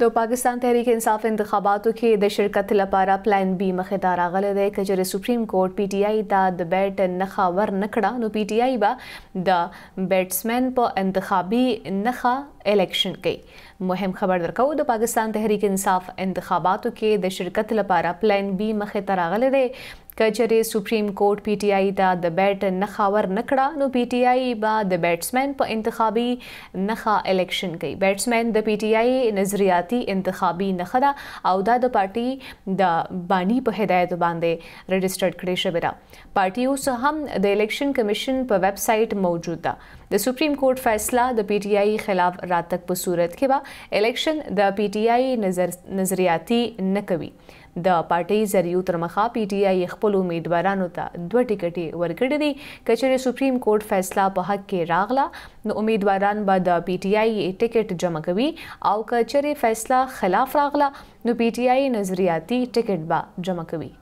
د پاکستان تحریک انصاف انتخاباتو کې د شرکت لپاره پلان بي مخې ته راغلی دی کچره سپریم کورټ پی ټ آی دا د بیټ نخا ور نکړه نو پی ټ آی با د بیټسمن په انتخابي نخا الیکشن کوي مهم خبر درکو د پاکستان تحریک انصاف انتخاباتو کې د شرکت لپاره پلان بي مخې ته راغلی دی کچره سپریم کورټ پی ټی آی ته د بیټ نه خاور نکړه نو پی ټی آی با د بیټسمن په انتخابي نخا الیکشن کوي بیټسمن د پی ټی آی نظریاتي انتخابي نخا دا او دا د پارټي د بانی په هدایت باندې رجسترډ کړی شوی دا پارټي اوس هم د الیکشن کمیشن په ویب سټ موجود ده د سپریم کورټ فیصله د پی ټ آی خلاف راتګ په صورت کې به الیکشن د پی ټ آی نظر نظریاتي نه کوي د پارټي زریو تر مخه پی ټ آی خپل امیدوارانو ته دوه ټیکټې ورکړې دي کچېره سپریم کورټ فیصله په حق کې راغله نو امیدواران به د پی ټ آی ټیکټ جمع کوي او کچېره فیصله خلاف راغله نو پی ټ آی نظریاتي ټیکټ به جمع کوي